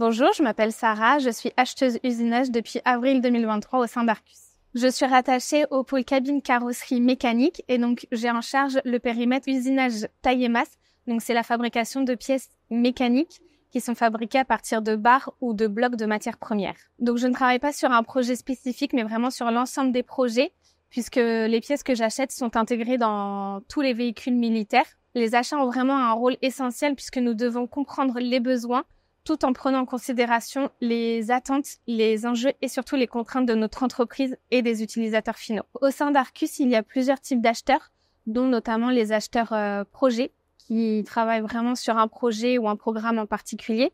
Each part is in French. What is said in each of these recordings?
Bonjour, je m'appelle Sarah, je suis acheteuse usinage depuis avril 2023 au sein d'Arcus. Je suis rattachée au pôle cabine carrosserie mécanique et donc j'ai en charge le périmètre usinage taille et masse. Donc c'est la fabrication de pièces mécaniques qui sont fabriquées à partir de barres ou de blocs de matières premières. Donc je ne travaille pas sur un projet spécifique mais vraiment sur l'ensemble des projets puisque les pièces que j'achète sont intégrées dans tous les véhicules militaires. Les achats ont vraiment un rôle essentiel puisque nous devons comprendre les besoins tout en prenant en considération les attentes, les enjeux et surtout les contraintes de notre entreprise et des utilisateurs finaux. Au sein d'Arcus, il y a plusieurs types d'acheteurs, dont notamment les acheteurs euh, projets, qui travaillent vraiment sur un projet ou un programme en particulier.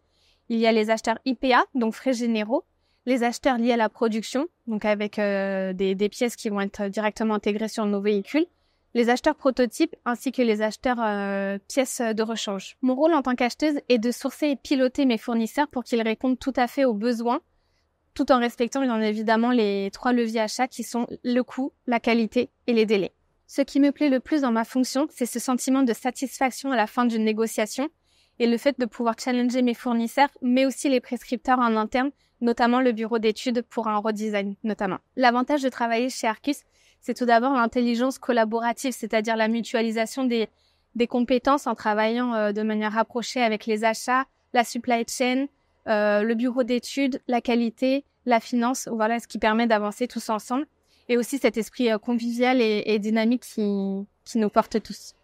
Il y a les acheteurs IPA, donc frais généraux, les acheteurs liés à la production, donc avec euh, des pièces qui vont être directement intégrées sur nos véhicules, les acheteurs prototypes ainsi que les acheteurs euh, pièces de rechange. Mon rôle en tant qu'acheteuse est de sourcer et piloter mes fournisseurs pour qu'ils répondent tout à fait aux besoins, tout en respectant bien évidemment les trois leviers achats qui sont le coût, la qualité et les délais. Ce qui me plaît le plus dans ma fonction, c'est ce sentiment de satisfaction à la fin d'une négociation et le fait de pouvoir challenger mes fournisseurs, mais aussi les prescripteurs en interne, notamment le bureau d'études pour un redesign notamment. L'avantage de travailler chez Arcus, c'est tout d'abord l'intelligence collaborative, c'est-à-dire la mutualisation des, compétences en travaillant euh, de manière rapprochée avec les achats, la supply chain, euh, le bureau d'études, la qualité, la finance, voilà ce qui permet d'avancer tous ensemble. Et aussi cet esprit euh, convivial et, dynamique qui, qui nous porte tous.